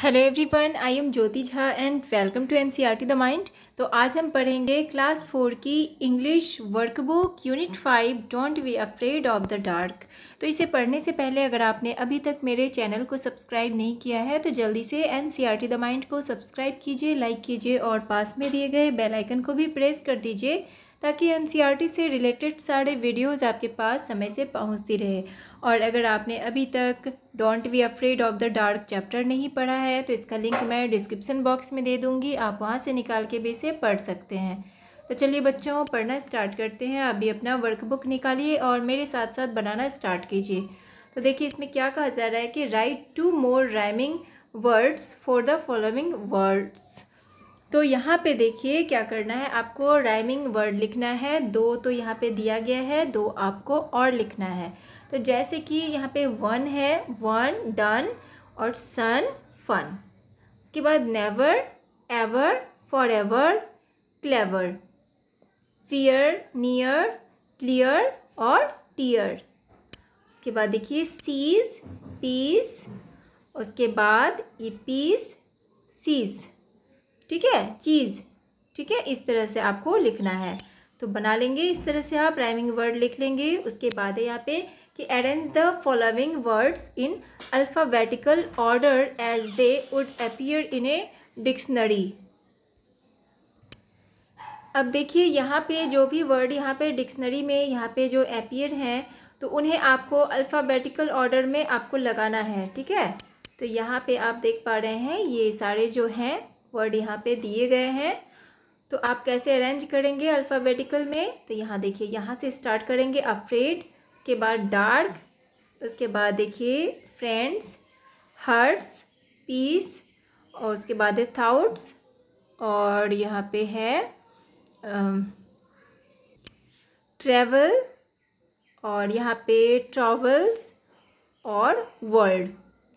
Hello everyone I am Jyoti Jha and welcome to T the mind तो आज हम पढ़ेंगे क्लास फोर की English workbook unit five don't be afraid of the dark तो इसे पढ़ने से पहले अगर आपने अभी तक मेरे चैनल को सब्सक्राइब नहीं किया है तो जल्दी से टी द माइंड को सब्सक्राइब कीजिए लाइक कीजिए और पास में दिए गए बेलाइकन को भी प्रेस कर दीजिए ताकि एन e से रिलेटेड सारे वीडियोस आपके पास समय से पहुंचती रहे और अगर आपने अभी तक don't be afraid of the dark chapter नहीं पढ़ा है तो इसका लिंक मैं डिस्क्रिप्सन बॉक्स में दे दूँगी आप वहाँ से निकाल के भी इसे पढ़ सकते हैं तो चलिए बच्चों पढ़ना स्टार्ट करते हैं अभी अपना वर्कबुक निकालिए और मेरे साथ साथ बनाना स्टार्ट कीजिए तो देखिए इसमें क्या कहा जा रहा है कि write two more rhyming words for the following words तो यहाँ पे देखिए क्या करना है आपको राइमिंग वर्ड लिखना है दो तो यहाँ पे दिया गया है दो आपको और लिखना है तो जैसे कि यहाँ पे वन है वन डन और सन फन उसके बाद never ever forever clever fear near clear और टीयर उसके बाद देखिए सीज पीस उसके बाद ई पीस सीज़ ठीक है चीज़ ठीक है इस तरह से आपको लिखना है तो बना लेंगे इस तरह से आप राइमिंग वर्ड लिख लेंगे उसके बाद है यहाँ पे कि arrange the following words in alphabetical order as they would appear in a dictionary अब देखिए यहाँ पे जो भी वर्ड यहाँ पे डिक्शनरी में यहाँ पे जो अपियर हैं तो उन्हें आपको अल्फ़ाबेटिकल ऑर्डर में आपको लगाना है ठीक है तो यहाँ पे आप देख पा रहे हैं ये सारे जो हैं वर्ड यहाँ पे दिए गए हैं तो आप कैसे अरेंज करेंगे अल्फ़ाबेटिकल में तो यहाँ देखिए यहाँ से स्टार्ट करेंगे अप्रेड के बाद डार्क उसके बाद देखिए फ्रेंड्स हर्ट्स पीस और उसके बाद है थाउट्स और यहाँ पे है ट्रेवल और यहाँ पे ट्रावल्स और वर्ल्ड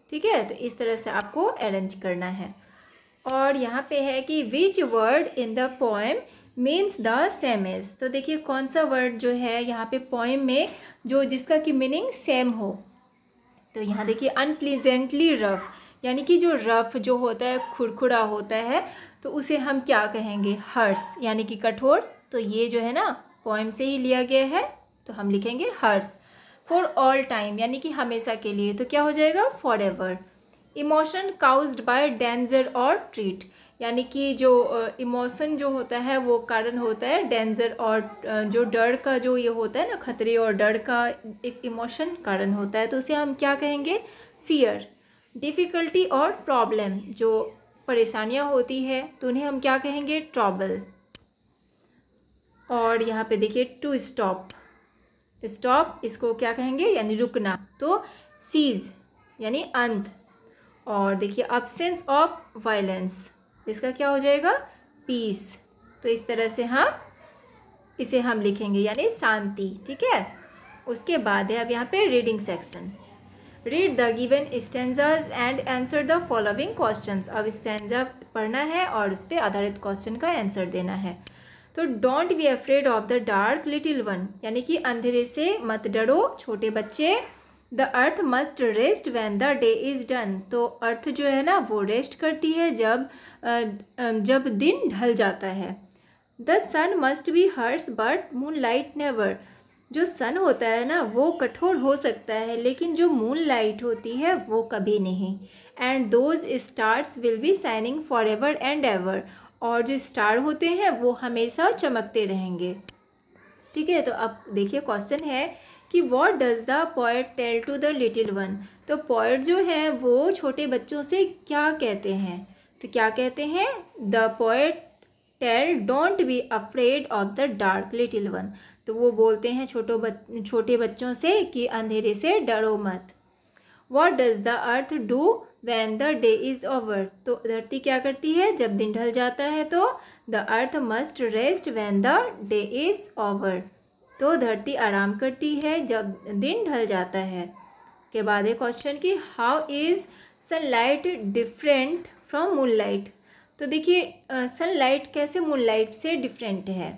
ठीक है तो इस तरह से आपको अरेंज करना है और यहाँ पे है कि which word in the poem means the same is तो देखिए कौन सा वर्ड जो है यहाँ पे पोएम में जो जिसका कि मीनिंग सेम हो तो यहाँ देखिए अनप्लीजेंटली रफ़ यानी कि जो रफ़ जो होता है खुरखुरा होता है तो उसे हम क्या कहेंगे हर्स यानी कि कठोर तो ये जो है ना पोएम से ही लिया गया है तो हम लिखेंगे हर्स फॉर ऑल टाइम यानी कि हमेशा के लिए तो क्या हो जाएगा forever emotion caused by danger और ट्रीट यानी कि जो इमोशन जो होता है वो कारण होता है डेंजर और जो डर का जो ये होता है ना खतरे और डर का एक इमोशन कारण होता है तो उसे हम क्या कहेंगे फियर डिफ़िकल्टी और प्रॉब्लम जो परेशानियां होती है तो उन्हें हम क्या कहेंगे ट्रॉबल और यहाँ पे देखिए टू स्टॉप स्टॉप इसको क्या कहेंगे यानी रुकना तो सीज़ यानी अंत और देखिए अब्सेंस ऑफ वायलेंस इसका क्या हो जाएगा पीस तो इस तरह से हम इसे हम लिखेंगे यानी शांति ठीक है उसके बाद है अब यहाँ पे reading section read the given stanzas and answer the following questions अब स्टेंजा पढ़ना है और उस पर आधारित क्वेश्चन का आंसर देना है तो don't be afraid of the dark little one यानी कि अंधेरे से मत डरो छोटे बच्चे the earth must rest when the day is done तो अर्थ जो है ना वो रेस्ट करती है जब जब दिन ढल जाता है the sun must be harsh but moonlight never जो सन होता है ना वो कठोर हो सकता है लेकिन जो मून लाइट होती है वो कभी नहीं and those stars will be shining forever and ever और जो स्टार होते हैं वो हमेशा चमकते रहेंगे ठीक है तो अब देखिए क्वेश्चन है कि what does the poet tell to the little one तो पोइट जो है वो छोटे बच्चों से क्या कहते हैं तो क्या कहते हैं the poet tell don't be afraid of the dark little one तो वो बोलते हैं छोटो बच छोटे बच्चों से कि अंधेरे से डरो मत what does the earth do when the day is over तो धरती क्या करती है जब दिन ढल जाता है तो the earth must rest when the day is over तो धरती आराम करती है जब दिन ढल जाता है के बाद एक क्वेश्चन की how is sunlight different from moonlight तो देखिए सनलाइट कैसे मूनलाइट से डिफरेंट है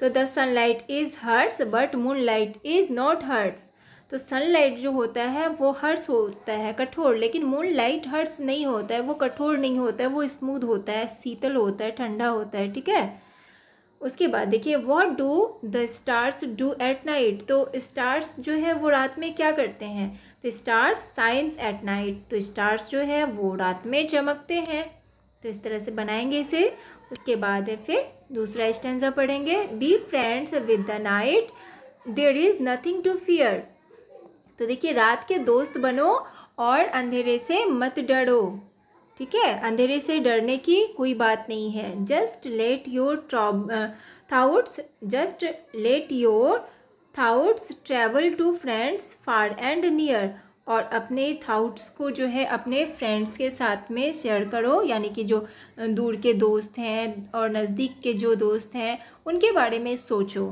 तो the sunlight is harsh but moonlight is not harsh तो सनलाइट जो होता है वो हर्स होता है कठोर लेकिन मून लाइट हर्स नहीं होता है वो कठोर नहीं होता है वो स्मूथ होता है शीतल होता है ठंडा होता है ठीक है उसके बाद देखिए what do the stars do at night तो स्टार्स जो है वो रात में क्या करते हैं तो स्टार्स साइंस एट नाइट तो स्टार्स जो है वो रात में चमकते हैं तो इस तरह से बनाएंगे इसे उसके बाद है फिर दूसरा स्टेंजा पढ़ेंगे be friends with the night there is nothing to fear तो देखिए रात के दोस्त बनो और अंधेरे से मत डरो ठीक है अंधेरे से डरने की कोई बात नहीं है just let your thoughts just let your thoughts travel to friends far and near और अपने थाउट्स को जो है अपने फ्रेंड्स के साथ में शेयर करो यानी कि जो दूर के दोस्त हैं और नज़दीक के जो दोस्त हैं उनके बारे में सोचो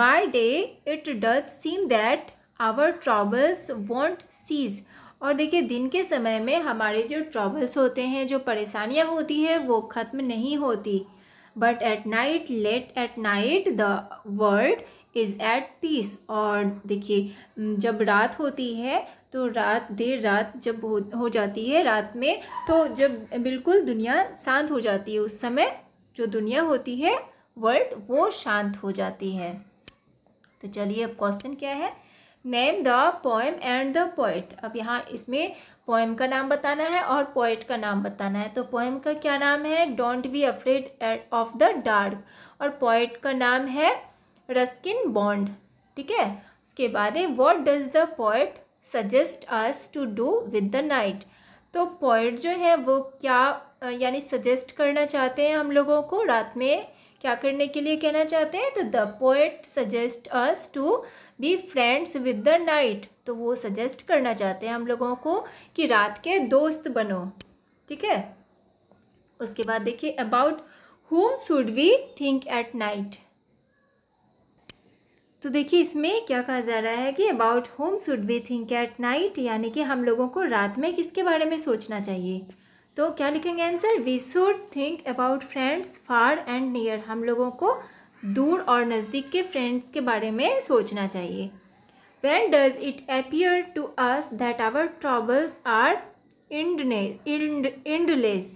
by day it does seem that our troubles won't cease और देखिए दिन के समय में हमारे जो ट्रबल्स होते हैं जो परेशानियाँ होती है वो ख़त्म नहीं होती but at night let at night the world is at peace और देखिए जब रात होती है तो रात देर रात जब हो, हो जाती है रात में तो जब बिल्कुल दुनिया शांत हो जाती है उस समय जो दुनिया होती है वर्ल्ड वो शांत हो जाती है तो चलिए अब क्वेश्चन क्या है name the poem and the poet अब यहाँ इसमें पोएम का नाम बताना है और पोइट का नाम बताना है तो पोएम का क्या नाम है don't be afraid of the dark और पोइट का नाम है रस्किन बॉन्ड ठीक है उसके बाद है what does the poet suggest us to do with the night तो पोइट जो है वो क्या यानी सजेस्ट करना चाहते हैं हम लोगों को रात में क्या करने के लिए कहना चाहते हैं तो the poet suggest us to be friends with the night तो वो सजेस्ट करना चाहते हैं हम लोगों को कि रात के दोस्त बनो ठीक है उसके बाद देखिए about whom should we think at night तो देखिए इसमें क्या कहा जा रहा है कि about whom should we think at night यानी कि हम लोगों को रात में किसके बारे में सोचना चाहिए तो क्या लिखेंगे answer we should think about friends far and near हम लोगों को दूर और नज़दीक के फ्रेंड्स के बारे में सोचना चाहिए when does it appear to us that our troubles are endless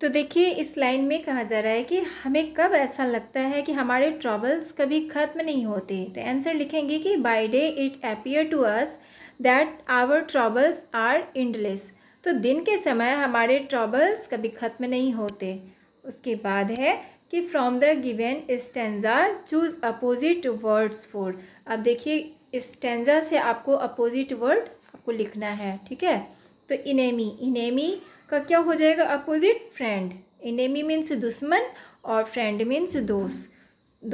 तो देखिए इस लाइन में कहा जा रहा है कि हमें कब ऐसा लगता है कि हमारे ट्रॉबल्स कभी ख़त्म नहीं होते तो आंसर लिखेंगे कि by day it appear to us that our troubles are endless तो दिन के समय हमारे ट्रॉबल्स कभी ख़त्म नहीं होते उसके बाद है कि from the given stanza choose opposite words for अब देखिए स्टेंजा से आपको अपोजिट वर्ड आपको लिखना है ठीक है तो इनेमी इनेमी का क्या हो जाएगा अपोजिट फ्रेंड इनेमी मीन्स दुश्मन और फ्रेंड मीन्स दोस्त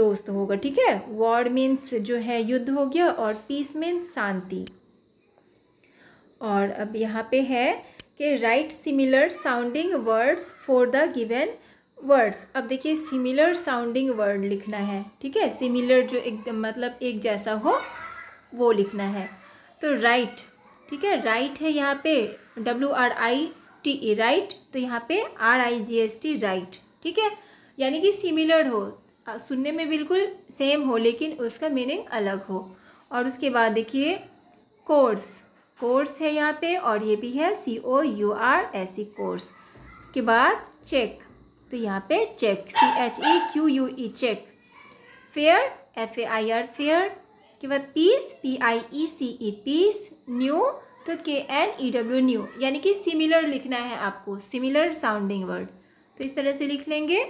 दोस्त होगा ठीक है वॉर मीन्स जो है युद्ध हो गया और पीस मीन्स शांति और अब यहाँ पे है कि write similar sounding words for the given words अब देखिए सिमिलर साउंडिंग वर्ड लिखना है ठीक है सिमिलर जो एक मतलब एक जैसा हो वो लिखना है तो राइट ठीक है राइट है यहाँ पे W R I T E write तो यहाँ पे R I G H T right ठीक है यानी कि सिमिलर हो सुनने में बिल्कुल सेम हो लेकिन उसका मीनिंग अलग हो और उसके बाद देखिए कोर्स कोर्स है यहाँ पे और ये भी है C O U R S E course उसके बाद चेक तो यहाँ पे check C H E Q U E cheque fair F A I R fair इसके बाद piece P I E C E peace new तो K N E W new यानी कि सिमिलर लिखना है आपको सिमिलर साउंडिंग वर्ड तो इस तरह से लिख लेंगे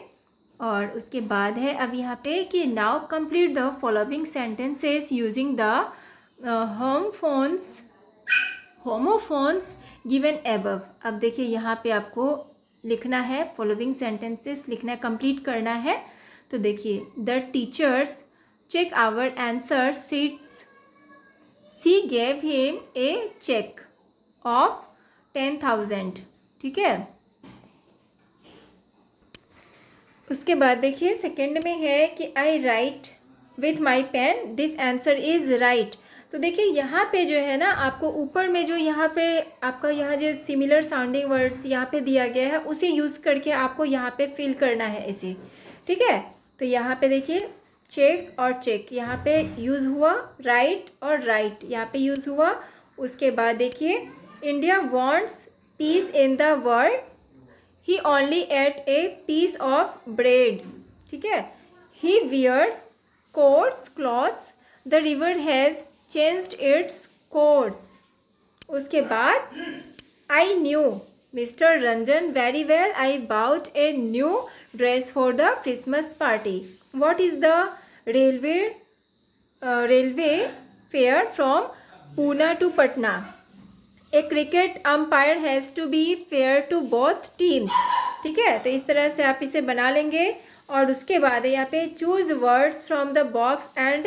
और उसके बाद है अब यहाँ पे कि now complete the following sentences using the homophones homophones given above अब देखिए यहाँ पे आपको लिखना है फॉलोइंग सेंटेंसेस लिखना है कंप्लीट करना है तो देखिए the teachers check our answer sheets she gave him a cheque of ten thousand ठीक है उसके बाद देखिए सेकंड में है कि I write with my pen this answer is right तो देखिए यहाँ पे जो है ना आपको ऊपर में जो यहाँ पे आपका यहाँ जो सिमिलर साउंडिंग वर्ड्स यहाँ पे दिया गया है उसे यूज़ करके आपको यहाँ पे फिल करना है इसे ठीक है तो यहाँ पे देखिए चेक और चेक यहाँ पे यूज़ हुआ राइट और राइट यहाँ पे यूज़ हुआ उसके बाद देखिए India wants peace in the world he only ate a piece of bread ठीक है he wears coarse clothes the river has changed its course. उसके बाद I knew Mr. Ranjan very well. I bought a new dress for the Christmas party. What is the railway uh, railway fare from Pune to Patna? A cricket umpire has to be fair to both teams. ठीक है तो इस तरह से आप इसे बना लेंगे और उसके बाद यहाँ पे choose words from the box and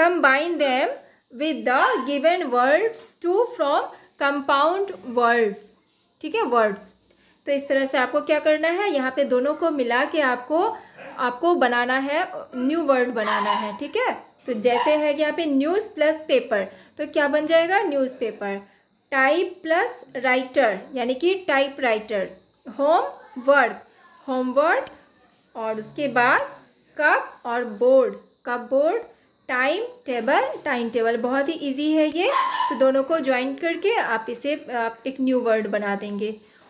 combine them with the given words to from compound words ठीक है words तो इस तरह से आपको क्या करना है यहाँ पे दोनों को मिला के आपको आपको बनाना है न्यू वर्ड बनाना है ठीक है तो जैसे है कि यहाँ पे न्यूज़ प्लस पेपर तो क्या बन जाएगा news paper type plus writer यानी कि type writer home work homework और उसके बाद कप और board cupboard time table timetable बहुत ही इजी है ये तो दोनों को ज्वाइंट करके आप इसे आप एक न्यू वर्ड बना देंगे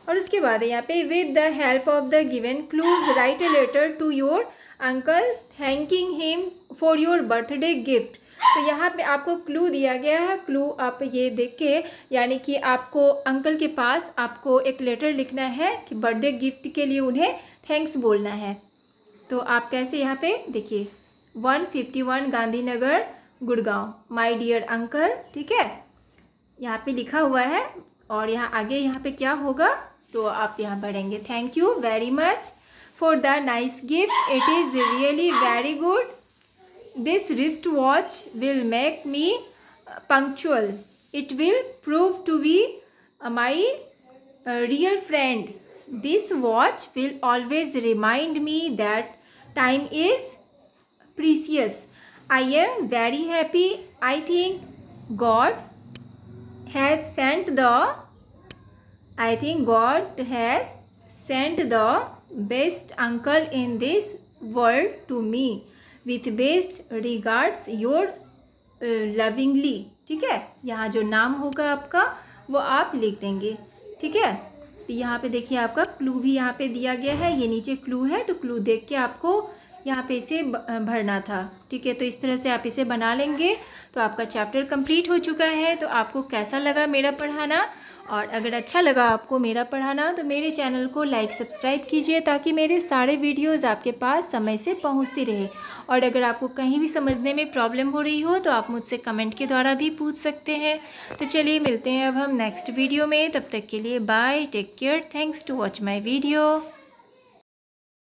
और उसके बाद यहाँ पे with the help of the given clues write a letter to your uncle thanking him for your birthday gift तो यहाँ पे आपको क्लू दिया गया है क्लू आप ये देख के यानी कि आपको अंकल के पास आपको एक लेटर लिखना है कि बर्थडे गिफ्ट के लिए उन्हें थैंक्स बोलना है तो आप कैसे यहाँ पे देखिए one fifty Gandhi Gandhinagar Gurgaon my dear uncle ठीक है यहाँ पे लिखा हुआ है और यहाँ आगे यहाँ पे क्या होगा तो आप यहाँ बढ़ेंगे thank you very much for the nice gift it is really very good this wrist watch will make me punctual it will prove to be my real friend this watch will always remind me that time is precious. I am very happy. I think God has sent the I think God has sent the best uncle in this world to me. With best regards your lovingly. ठीक है यहाँ जो नाम होगा आपका वो आप लिख देंगे ठीक है तो यहाँ पे देखिए आपका क्लू भी यहाँ पे दिया गया है ये नीचे क्लू है तो क्लू देख के आपको यहाँ पे इसे भरना था ठीक है तो इस तरह से आप इसे बना लेंगे तो आपका चैप्टर कंप्लीट हो चुका है तो आपको कैसा लगा मेरा पढ़ाना और अगर अच्छा लगा आपको मेरा पढ़ाना तो मेरे चैनल को लाइक सब्सक्राइब कीजिए ताकि मेरे सारे वीडियोस आपके पास समय से पहुंचती रहे और अगर आपको कहीं भी समझने में प्रॉब्लम हो रही हो तो आप मुझसे कमेंट के द्वारा भी पूछ सकते हैं तो चलिए मिलते हैं अब हम नेक्स्ट वीडियो में तब तक के लिए bye take care thanks to watch my video